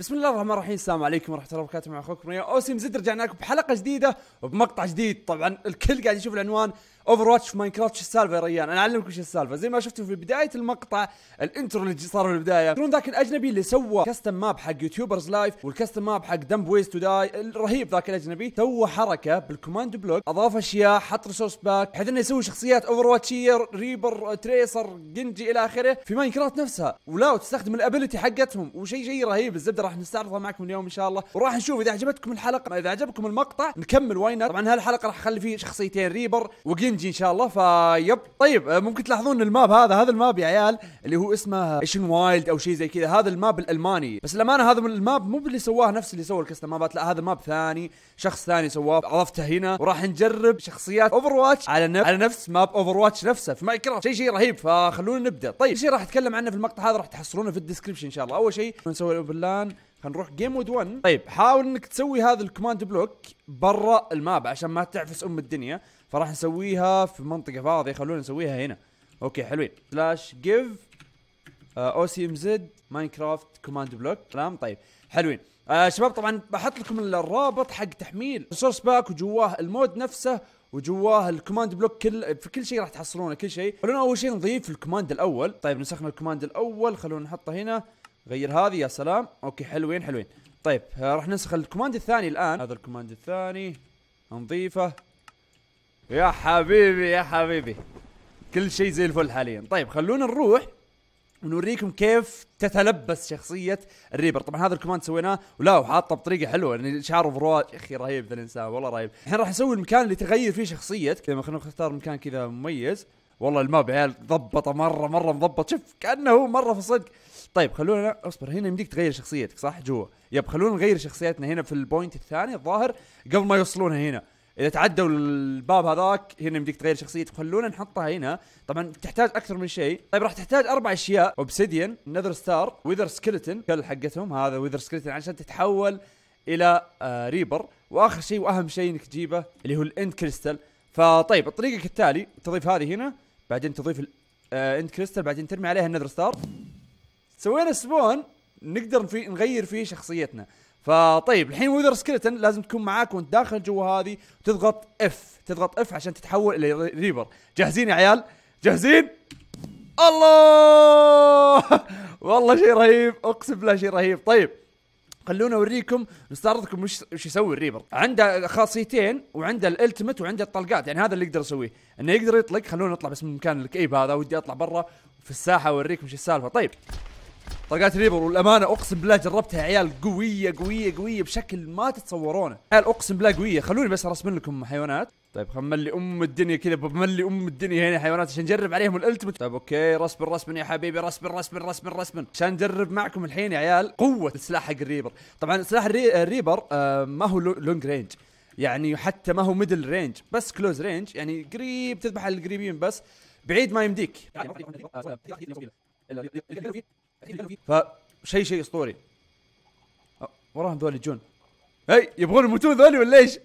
بسم الله الرحمن الرحيم السلام عليكم ورحمه الله وبركاته مع اخوكم ريا اوسيم زد رجعنا لكم بحلقه جديده وبمقطع جديد طبعا الكل قاعد يشوف العنوان اوفر واتش في ماينكرافت شو السالفه يا ريان انا اعلمكم شو السالفه زي ما شفتوا في بدايه المقطع الانترو اللي صار في البدايه ترون ذاك الاجنبي اللي سوى كاستم ماب حق يوتيوبرز لايف والكاستم ماب حق دمب ويز تو داي الرهيب ذاك الاجنبي سوى حركه بالكوماند بلوك اضاف اشياء حط ريسورس باك بحيث انه يسوي شخصيات اوفر واتشيه ريبر تريسر جنجي الى اخره في ماينكرافت نفسها ولا وتستخدم الابيلتي حقتهم وشيء شيء رهيب الزبده راح نستعرضها معكم اليوم ان شاء الله وراح نشوف اذا عجبتكم الحلقه اذا عجبكم المقطع نكمل واينر طبعا هالحلقه راح اخلي فيه شخصيتين ريبر وجين ينجي ان شاء الله فيب طيب آه، ممكن تلاحظون الماب هذا هذا الماب يا عيال اللي هو اسمه ايشن وايلد او شيء زي كذا هذا الماب الالماني بس الامانه هذا من الماب مو باللي سواه نفس اللي سوى الكستم مابات لا هذا ماب ثاني شخص ثاني سواه عرفته هنا وراح نجرب شخصيات اوفر واتش على نفس على نفس ماب اوفر واتش نفسه في كرافت شيء شيء رهيب فخلونا نبدا طيب شيء راح اتكلم عنه في المقطع هذا راح تحصلونه في الديسكربشن ان شاء الله اول شيء نسوي الاوبرلان خلينا نروح جيم مود 1 طيب حاول انك تسوي هذا الكوماند بلوك برا الماب عشان ما تعفس ام الدنيا فراح نسويها في منطقه فاضيه خلونا نسويها هنا اوكي حلوين سلاش جيف او سي ام زد ماينكرافت كوماند بلوك كلام طيب حلوين آه شباب طبعا بحط لكم الرابط حق تحميل السورس باك وجواه المود نفسه وجواه الكوماند بلوك كل في كل شيء راح تحصلونه كل شيء خلونا اول شيء نضيف الكوماند الاول طيب نسخنا الكوماند الاول خلونا نحطه هنا غير هذه يا سلام اوكي حلوين حلوين طيب آه راح نسخ الكوماند الثاني الان هذا الكوماند الثاني نضيفه يا حبيبي يا حبيبي كل شيء زي الفل حاليا طيب خلونا نروح ونوريكم كيف تتلبس شخصية الريبر طبعا هذا الكوماند سويناه ولا وحاطه بطريقة حلوة يعني شعره برواج يا اخي رهيب ذا الانسان والله رهيب الحين راح نسوي المكان اللي تغير فيه شخصيتك لما طيب، خلينا نختار مكان كذا مميز والله الماب عيال ضبطه مرة مرة مضبط شوف كأنه مرة في الصدق طيب خلونا اصبر هنا يمديك تغير شخصيتك صح جوا يب خلونا نغير شخصيتنا هنا في البوينت الثاني الظاهر قبل ما يوصلونها هنا اذا تعدوا الباب هذاك هنا يمديك تغير شخصيتك خلونا نحطها هنا طبعا تحتاج اكثر من شيء طيب راح تحتاج اربع اشياء اوبسيديان نذر ستار ويذر سكلتن كل حقتهم هذا ويذر سكلتن عشان تتحول الى آه ريبر واخر شيء واهم شيء انك تجيبه اللي هو الاند كريستال فطيب الطريقه كالتالي تضيف هذه هنا بعدين تضيف الاند كريستال آه، بعدين ترمي عليها النذر ستار سوينا سبون نقدر في نغير فيه شخصيتنا فطيب الحين وذر سكلتن لازم تكون معاك وانت داخل جوا هذه تضغط اف تضغط اف عشان تتحول الى ريبر جاهزين يا عيال جاهزين الله والله شيء رهيب اقسم بالله شيء رهيب طيب خلونا اوريكم نستعرضكم وش وش يسوي الريبر عنده خاصيتين وعنده الالتمت وعنده الطلقات يعني هذا اللي يقدر يسويه انه يقدر يطلق خلونا نطلع بس من مكان الكيب هذا ودي اطلع برا في الساحه اوريكم ايش السالفه طيب طلقات ريبر والامانه اقسم بالله جربتها عيال قويه قويه قويه بشكل ما تتصورونه عيال اقسم بالله قويه خلوني بس ارسم لكم حيوانات طيب خملي ام الدنيا كذا بملي ام الدنيا هنا حيوانات عشان نجرب عليهم الالتمت طيب اوكي رسم رسم يا حبيبي رسم رسم رسم رسم عشان نجرب معكم الحين يا عيال قوه السلاح حق الريبر طبعا سلاح الري... الريبر آه ما هو لونج رينج يعني حتى ما هو ميدل رينج بس كلوز رينج يعني قريب تذبح القريبين بس بعيد ما يمديك فشيء شيء اسطوري أه، وراهم ذول يجون اي يبغون يموتون ذولي ولا ايش؟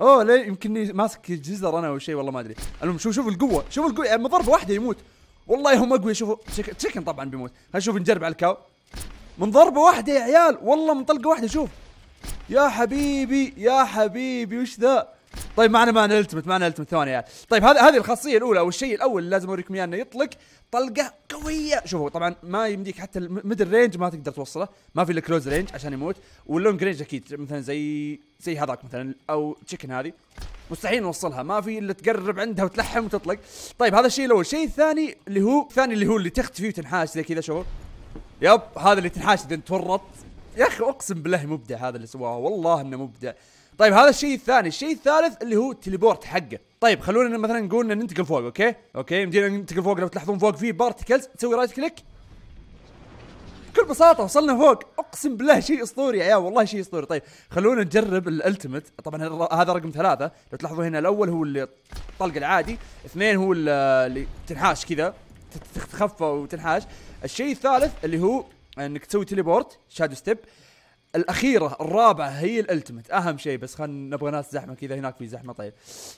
اوه لا يمكن ماسك جزر انا او شيء والله ما ادري المهم شوف شوف القوه شوف القوه يعني ضربه واحده يموت والله هم اقوى شوفوا تشيكن طبعا بيموت خلينا نشوف نجرب على الكاو من ضربه واحده يا عيال والله من طلقه واحده شوف يا حبيبي يا حبيبي وش ذا طيب معنا ما التمت معنا التمت ثواني يعني. طيب هذا هذه الخاصيه الاولى او الشيء الاول لازم اوريكم اياه انه يطلق طلقه قويه شوفوا طبعا ما يمديك حتى الميدل رينج ما تقدر توصله ما في الا كلوز رينج عشان يموت واللونج رينج اكيد مثلا زي زي هذاك مثلا او تشيكن هذه مستحيل نوصلها ما في الا تقرب عندها وتلحم وتطلق طيب هذا الشيء الاول الشيء الثاني اللي هو الثاني اللي هو اللي تختفي وتنحاش زي كذا شوفوا يب هذا اللي تنحاش اذا تورط يا اخي اقسم بالله مبدع هذا اللي سواه والله انه مبدع طيب هذا الشيء الثاني الشيء الثالث اللي هو التليبورت حقه طيب خلونا مثلا نقول ان ننتقل فوق اوكي اوكي يمدينا ننتقل فوق لو تلاحظون فوق في بارتكلز تسوي رايت كليك بكل بساطه وصلنا فوق اقسم بالله شيء اسطوري يا عيال والله شيء اسطوري طيب خلونا نجرب الالتيميت طبعا هذا رقم ثلاثة لو تلاحظون هنا الاول هو الطلق العادي اثنين هو اللي تنحاش كذا تتخفى وتنحاش الشيء الثالث اللي هو انك تسوي تليبورت شادو ستيب الاخيره الرابعه هي الالتمت اهم شيء بس خلينا نبغى ناس زحمه كذا هناك في زحمه طيب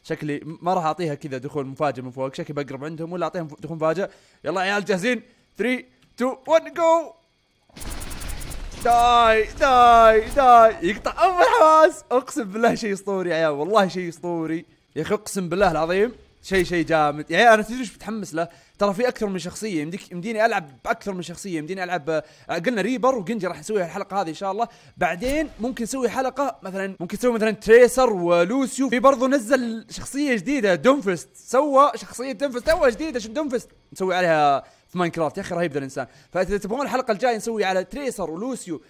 شكلي ما راح اعطيها كذا دخول مفاجئ من فوق شكلي بقرب عندهم ولا اعطيهم دخول مفاجئ يلا عيال جاهزين 3 2 1 جو داي داي داي يقطع ام الحواس اقسم بالله شيء اسطوري يا عيال والله شيء اسطوري يا اخي اقسم بالله العظيم شيء شيء جامد يا عيال انا تدري ايش متحمس له ترى في اكثر من شخصيه يمديك يمديني العب باكثر من شخصيه يمديني العب آه، قلنا ريبر وجنجي راح نسويها الحلقه هذه ان شاء الله بعدين ممكن نسوي حلقه مثلا ممكن نسوي مثلا تريسر ولوسيو في برضه نزل شخصيه جديده دونفست سوى شخصيه دونفست سوى جديده شو دونفست نسوي عليها في ماينكرافت يا اخي رهيب ذا الانسان فاذا تبغون الحلقه الجايه نسوي على تريسر ولوسيو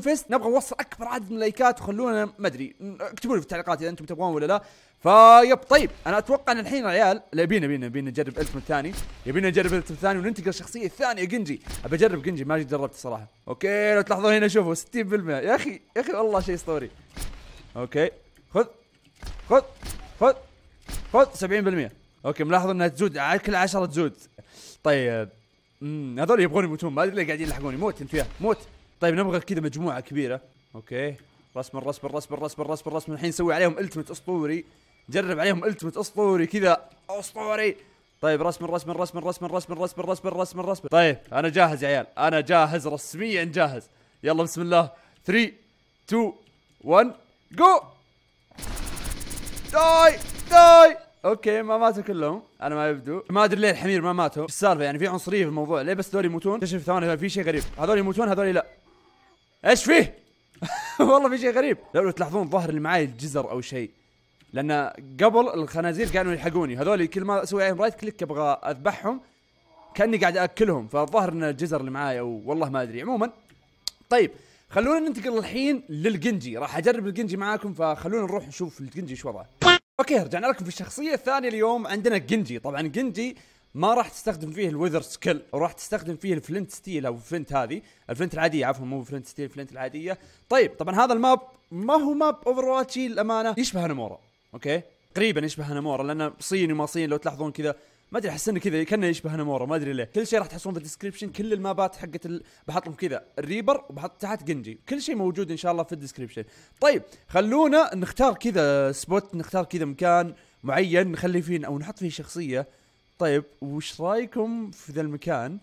فيست نبغى نوصل اكبر عدد من اللايكات وخلونا ما ادري اكتبوا لي في التعليقات اذا انتم تبغون ولا لا فيب طيب انا اتوقع ان الحين العيال يبينا يبينا يبينا نجرب التم الثاني يبينا نجرب التم الثاني وننتقل الشخصيه الثانيه جنجي ابي اجرب جنجي ما جربت صراحه اوكي لو تلاحظون هنا شوفوا 60% يا اخي يا اخي والله شيء اسطوري اوكي خذ خذ خذ خذ 70% اوكي ملاحظ انها تزود كل 10 تزود طيب امم هذول يبغون يموتون ما ادري ليه قاعدين يلحقون موت انت وياه موت طيب نبغى كذا مجموعه كبيره اوكي رسم الرسم الرسم الرسم الرسم الرسم الحين نسوي عليهم التمت اسطوري جرب عليهم التمت اسطوري كذا اسطوري طيب رسم الرسم الرسم الرسم الرسم الرسم الرسم الرسم الرسم طيب انا جاهز يا عيال انا جاهز رسميا جاهز يلا بسم الله 3 2 1 جو داي داي اوكي ما ماتوا كلهم انا ما يبدو ما ادري ليه الحمير ما ماتوا السالفه يعني في عنصريه في الموضوع ليه بس هذول يموتون اكتشف ثواني في شيء غريب هذول يموتون هذول لا ايش فيه والله في شيء غريب لو تلاحظون ظهر اللي معي الجزر او شيء لان قبل الخنازير كانوا يلحقوني هذول كل ما اسوي عليهم رايت كليك ابغى اذبحهم كاني قاعد اكلهم فالظاهر ان الجزر اللي معي او والله ما ادري عموما طيب خلونا ننتقل الحين للجنجي راح اجرب الجنجي معاكم فخلونا نروح نشوف الجنجي شو وضعه اوكي رجعنا لكم في الشخصيه الثانيه اليوم عندنا جنجي طبعا جنجي ما راح تستخدم فيه الوذر سكيل وراح تستخدم فيه الفلنت ستيل او الفلنت هذه الفلنت العاديه عفوا مو فلنت ستيل الفلنت العاديه طيب طبعا هذا الماب ما هو ماب اوفر واتشي للامانه يشبه هانامورا اوكي تقريبا يشبه هانامورا لانه صيني وما صيني لو تلاحظون كذا ما ادري احس انه كذا كانه يشبه نامورا ما ادري ليه كل شيء راح تحصلون في الديسكربشن كل المابات حقت ال... بحط لهم كذا الريبر وبحط تحت جنجي كل شيء موجود ان شاء الله في الديسكربشن طيب خلونا نختار كذا سبوت نختار كذا مكان معين نخلي فيه او نحط فيه شخصيه طيب وش رايكم في ذا المكان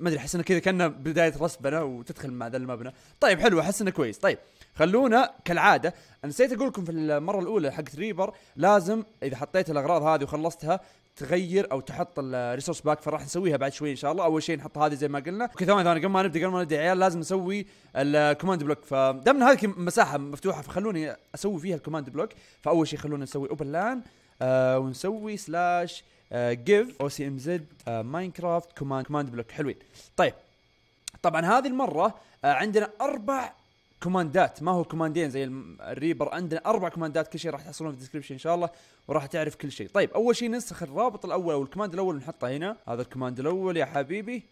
ما ادري احس انه كذا كانه بدايه رسبنا وتدخل مع ذا المبنى طيب حلو احس انه كويس طيب خلونا كالعاده نسيت اقول لكم في المره الاولى حقت ريبر لازم اذا حطيت الاغراض هذه وخلصتها تغير او تحط الريسورس باك فراح نسويها بعد شوي ان شاء الله اول شيء نحط هذه زي ما قلنا اوكي ثواني ثواني قبل ما نبدا قبل ما نبدا عيال لازم نسوي الكوماند بلوك فدام هذه مساحه مفتوحه فخلوني اسوي فيها الكوماند بلوك فاول شيء خلونا نسوي اوبن لان آه ونسوي سلاش جيف او سي ام زد ماينكرافت كوماند كوماند بلوك حلوين طيب طبعا هذه المره آه عندنا اربع كوماندات ما هو كوماندين زي الريبر عندنا اربع كوماندات كل شيء راح تحصلون في الديسكربشن ان شاء الله وراح تعرف كل شيء طيب اول شيء ننسخ الرابط الاول والكوماند الاول نحطه هنا هذا الكوماند الاول يا حبيبي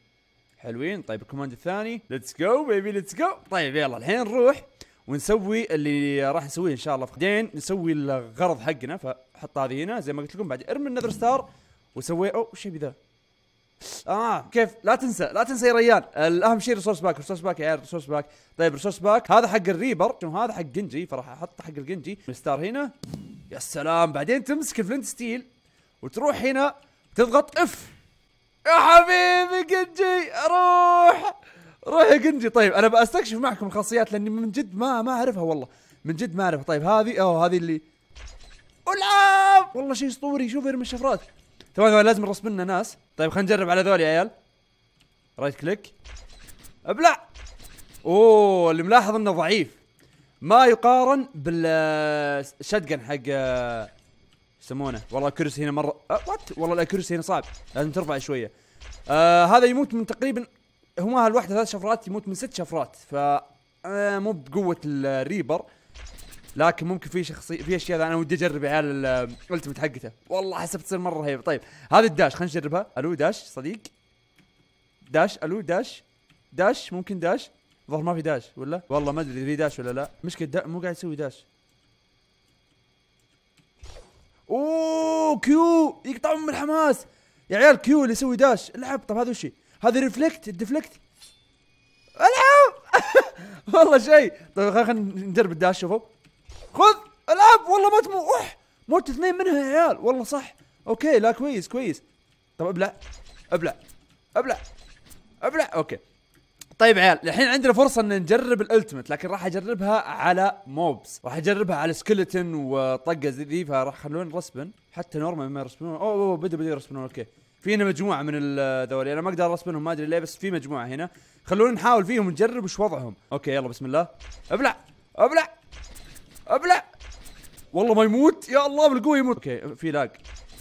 حلوين طيب الكوماند الثاني ليتس جو بيبي ليتس جو طيب يلا الحين نروح ونسوي اللي راح نسويه ان شاء الله بعدين نسوي الغرض حقنا فحط هذه هنا زي ما قلت لكم بعد ارمي النذر ستار وسوي او شيء ذا اه كيف لا تنسى لا تنسى يا ريان الاهم شيء ريسورس باك ريسورس باك يا عيال ريسورس باك طيب ريسورس باك هذا حق الريبر هذا حق جنجي فراح احط حق الجنجي ستار هنا يا سلام بعدين تمسك الفلنت ستيل وتروح هنا تضغط اف يا حبيبي جنجي روح روح يا جنجي طيب انا بستكشف معكم الخاصيات لاني من جد ما ما اعرفها والله من جد ما اعرفها طيب هذه اوه هذه اللي والله شيء اسطوري شوف ارمي الشفرات ثواني ثواني لازم نرسم لنا ناس طيب خلينا نجرب على ذول يا عيال رايت كليك ابلع اوه اللي ملاحظ انه ضعيف ما يقارن بالشتجن آه، حق آه، يسمونه والله الكرسي هنا مره أه وات والله الكرسي هنا صعب لازم ترفع شويه آه هذا يموت من تقريبا هو الوحده ثلاث شفرات يموت من ست شفرات ف آه، مو بقوه الريبر لكن ممكن في شخصيه في اشياء انا ودي اجرب عيال يعني الالتمت حقته والله حسب تصير مره رهيبه طيب هذه الداش خلينا نجربها الو داش صديق داش الو داش داش ممكن داش ظهر ما في داش ولا والله ما ادري في داش ولا لا مشكله دا مو قاعد يسوي داش اوه كيو يقطعون من الحماس يا عيال كيو اللي يسوي داش العب طب هذا وش هذا ريفلكت الديفلكت العب والله شيء طيب خلينا نجرب الداش شوفوا خذ العب والله ما تموت اح موت اثنين منها يا عيال والله صح اوكي لا كويس كويس طب ابلع ابلع ابلع ابلع اوكي طيب عيال الحين عندنا فرصة ان نجرب الالتمت لكن راح اجربها على موبس راح اجربها على سكلتن وطقة ذي فراح يخلون رسبن حتى نورمال ما يرسبنون اوه, أوه بدا بدا يرسبنون اوكي في هنا مجموعة من الدوري انا ما اقدر ارسبنهم ما ادري ليه بس في مجموعة هنا خلونا نحاول فيهم نجرب وش وضعهم اوكي يلا بسم الله ابلع ابلع ابلع والله ما يموت يا الله من القوه يموت اوكي في لاج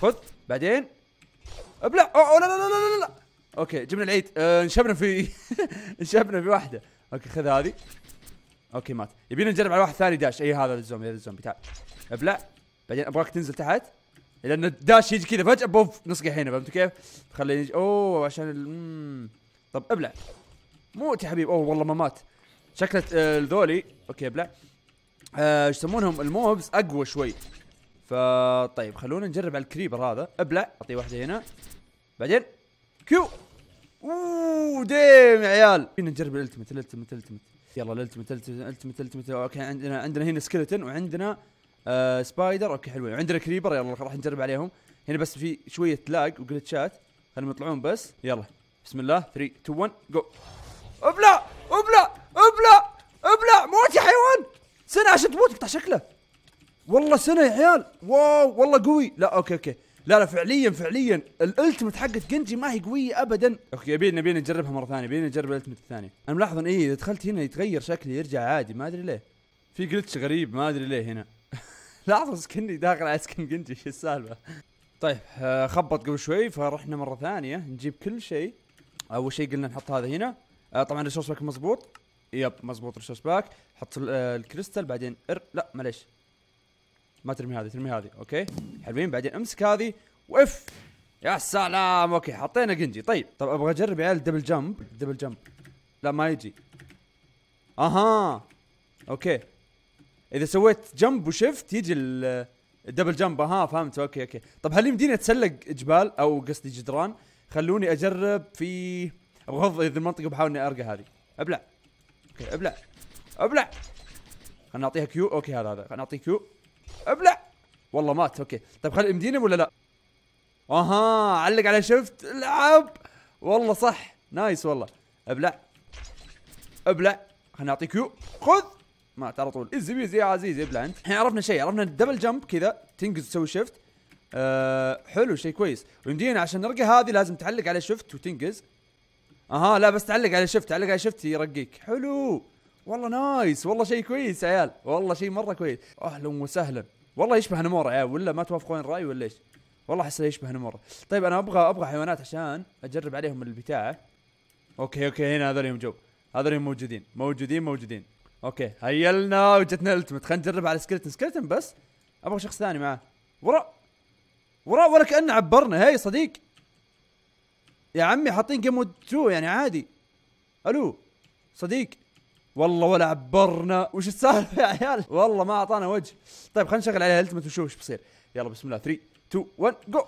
خذ بعدين ابلع اوه لا لا لا لا لا اوكي جبنا العيد آه انشبنا في انشبنا في واحده اوكي خذ هذه اوكي مات يبينا نجرب على واحد ثاني داش اي هذا الزومبي هذا الزومبي تعال ابلع بعدين ابغاك تنزل تحت لان الداش يجي كذا فجاه بوف نصقع هنا فهمت كيف؟ خليه يجي اوه عشان ال... طب ابلع موت يا حبيبي اوه والله ما مات شكله آه، ذولي اوكي ابلع آه يسمونهم الموبز اقوى شوي فطيب خلونا نجرب على الكريبر هذا ابلع اعطيه واحده هنا بعدين كيو اوه ديم يا عيال فينا نجرب الالتمت الالتمت الالتمت يلا الالتمت الالتمت الالتمت اوكي عندنا عندنا هنا سكلتن وعندنا آه سبايدر اوكي حلوين وعندنا كريبر يلا راح نجرب عليهم هنا بس في شويه لاج وجلتشات خليهم يطلعون بس يلا بسم الله 3 2 1 جو ابلع ابلع ابلع ابلع موت يا حيوان سنة عشان تموت اقطع شكله والله سنة يا عيال واو والله قوي لا اوكي اوكي لا لا فعليا فعليا الالتمت حقت جنجي ما هي قويه ابدا اوكي يبينا يبينا نجربها مره ثانيه يبينا نجرب الالتمت الثاني انا ملاحظ ان ايه اذا دخلت هنا يتغير شكلي يرجع عادي ما ادري ليه في جلتش غريب ما ادري ليه هنا لاحظوا سكني داخل على سكن جنجي شو السالفه طيب آه، خبط قبل شوي فرحنا مره ثانيه نجيب كل شيء اول شيء قلنا نحط هذا هنا آه، طبعا الريسورس باك مضبوط يب مزبوط ريسورس باك حط آه، الكريستال بعدين ار لا معليش ما ترمي هذه ترمي هذه اوكي حلوين بعدين امسك هذه واف يا سلام اوكي حطينا جنجي طيب طب ابغى اجرب عيال دبل جمب دبل جمب لا ما يجي اها اوكي اذا سويت جمب وشفت يجي الدبل جمب آه، اها فهمت اوكي اوكي طب هل يمديني اتسلق جبال او قصدي جدران خلوني اجرب في ابغى اذا المنطقه بحاول اني ارقى هذه ابلع اوكي ابلع ابلع خلنا نعطيها كيو اوكي هذا هذا خلنا نعطيه كيو ابلع والله مات اوكي طيب خل مدينه ولا لا اها علق على شفت العب والله صح نايس والله ابلع ابلع خلنا نعطيه كيو خذ مات على طول ايزي بيزي يا عزيزي ابلع انت الحين عرفنا شيء عرفنا الدبل جمب كذا تنقز تسوي شفت أه حلو شيء كويس ويمدينا عشان نرقى هذه لازم تعلق على شفت وتنقز اها لا بس تعلق على شفت تعلق على شفت يرقيك حلو والله نايس والله شيء كويس يا عيال والله شيء مره كويس اهلا وسهلا والله يشبه نمور عيال ولا ما توافقون الراي ولا ايش؟ والله احس يشبه نمور طيب انا ابغى ابغى حيوانات عشان اجرب عليهم البتاع اوكي اوكي هنا هذول يوم جو هذول يوم موجودين موجودين موجودين اوكي هيلنا وجتنا التمت خلينا نجرب على سكلتن سكلتن بس ابغى شخص ثاني معاه وراء وراء ولا كانه عبرنا هاي صديق يا عمي حاطين جيم مود 2 يعني عادي الو صديق والله ولا عبرنا وش السالفه يا عيال والله ما اعطانا وجه طيب خلينا نشغل عليها التمت ونشوف ايش بيصير يلا بسم الله 3 2 1 جو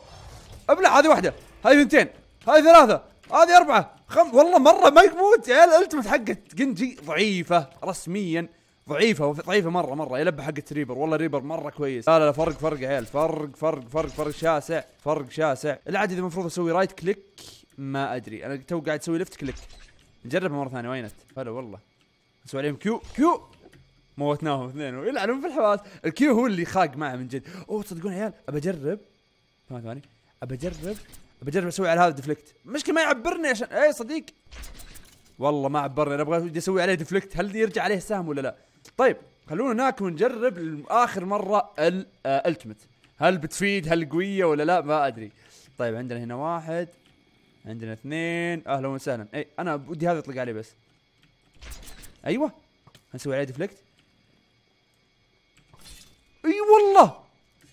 ابلع هذه واحده هذه اثنتين هذه ثلاثه هذه اربعه خم والله مره ما يموت يا عيال التمت حقت جنجي ضعيفه رسميا ضعيفه ضعيفه مره مره يلبى حقت ريبر والله ريبر مره كويس لا لا لا فرق فرق يا عيال فرق فرق فرق فرق شاسع فرق شاسع العادي اذا المفروض اسوي رايت كليك ما ادري انا تو قاعد اسوي لفت كليك نجربها مره ثانيه وينت هلا والله نسوي عليهم كيو كيو موتناهم اثنين ويلعنون في الحواس الكيو هو اللي خاق معه من جد اوه تصدقون عيال ابى اجرب ثواني ثواني ابى اجرب ابى اجرب اسوي على هذا ديفلكت المشكله ما يعبرني عشان اي صديق والله ما عبرني انا ابغى اسوي عليه ديفلكت هل يرجع عليه سهم ولا لا طيب خلونا ناكل ونجرب اخر مره الالتمت آه، هل بتفيد هل قويه ولا لا ما ادري طيب عندنا هنا واحد عندنا اثنين اهلا وسهلا اي انا ودي هذا يطلق عليه بس ايوه نسوي عليه ديفلكت اي والله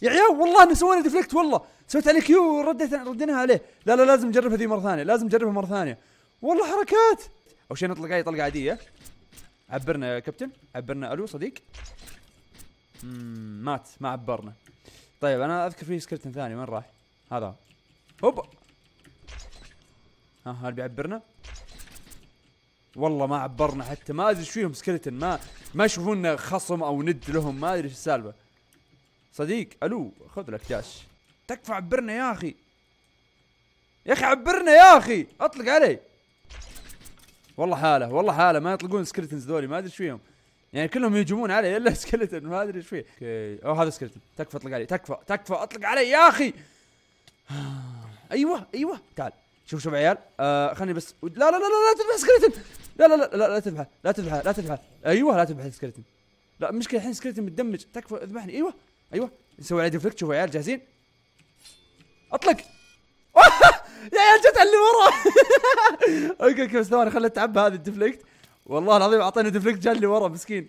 يا عيال والله انا سوينا ديفلكت والله سويت عليه كيو ورديت رديناها عليه لا لا لازم نجرب هذه مره ثانيه لازم نجربها مره ثانيه والله حركات او شيء نطلق اي طلقه عاديه عبرنا يا كابتن عبرنا الو صديق مات ما عبرنا طيب انا اذكر في سكرتن ثاني وين راح هذا هوب ها هل بيعبرنا؟ والله ما عبرنا حتى ما ادري ايش فيهم سكلتن ما ما يشوفونا خصم او ند لهم ما ادري ايش السالفه صديق الو خذ لك جاش تكفى عبرنا يا اخي يا اخي عبرنا يا اخي اطلق علي والله حاله والله حاله ما يطلقون سكلتنز ذولي ما ادري ايش فيهم يعني كلهم يهجمون علي الا سكلتن ما ادري ايش فيه اوكي او هذا سكلتن تكفى اطلق علي تكفى تكفى اطلق علي يا اخي ايوه ايوه تعال شوف شوف عيال آه خلني بس لا لا لا لا لا تذبح سكرتن لا لا لا لا لا لا تذبح لا تذبح ايوه لا تذبح سكرتن لا المشكله الحين سكرتن متدمج تكفى اذبحني ايوه ايوه نسوي عليه ديفلكت شوفوا عيال جاهزين اطلق يا عيال جت على اللي ورا اوكي اوكي بس ثواني خليني اتعب هذه الديفلكت والله العظيم اعطينا ديفلكت جا اللي ورا مسكين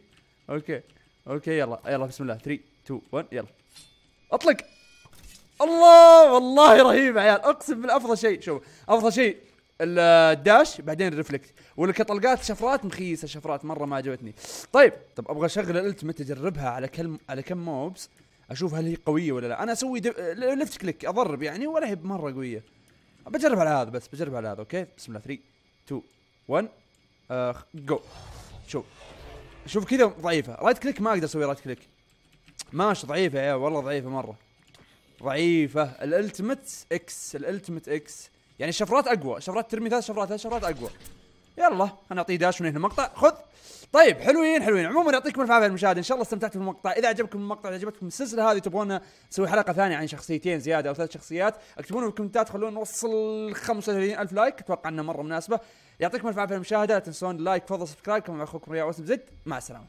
اوكي اوكي يلا يلا بسم الله 3 2 1 يلا اطلق الله والله رهيب يا عيال اقسم بالله افضل شيء شوف افضل شيء الداش بعدين الرفلكت والكطلقات شفرات مخيسه شفرات مره ما عجبتني طيب طب ابغى اشغل الالتمت اجربها على كم على كم موبز اشوف هل هي قويه ولا لا انا اسوي لفت كليك اضرب يعني ولا هي مره قويه بجرب على هذا بس بجرب على هذا اوكي بسم الله 3 2 1 آه جو شوف شوف كذا ضعيفه رايت كليك ما اقدر اسوي رايت كليك ماشي ضعيفه يا والله ضعيفه مره ضعيفه الالتمت اكس الالتمت اكس يعني الشفرات اقوى شفرات ترمي ثلاث شفرات ثلاث شفرات اقوى يلا انا اعطيه داش من هنا المقطع خذ طيب حلوين حلوين عموما يعطيكم الف عافيه المشاهده ان شاء الله استمتعتوا بالمقطع اذا عجبكم المقطع اذا عجبتكم السلسله هذه تبغون نسوي حلقه ثانيه عن شخصيتين زياده او ثلاث شخصيات اكتبوا لنا بالكومنتات خلونا نوصل 35000 لايك اتوقع انها مره مناسبه يعطيكم الف عافيه المشاهده لا تنسون لايك فضل سبسكرايب كما اخوكم رياء واسم زد مع السلامه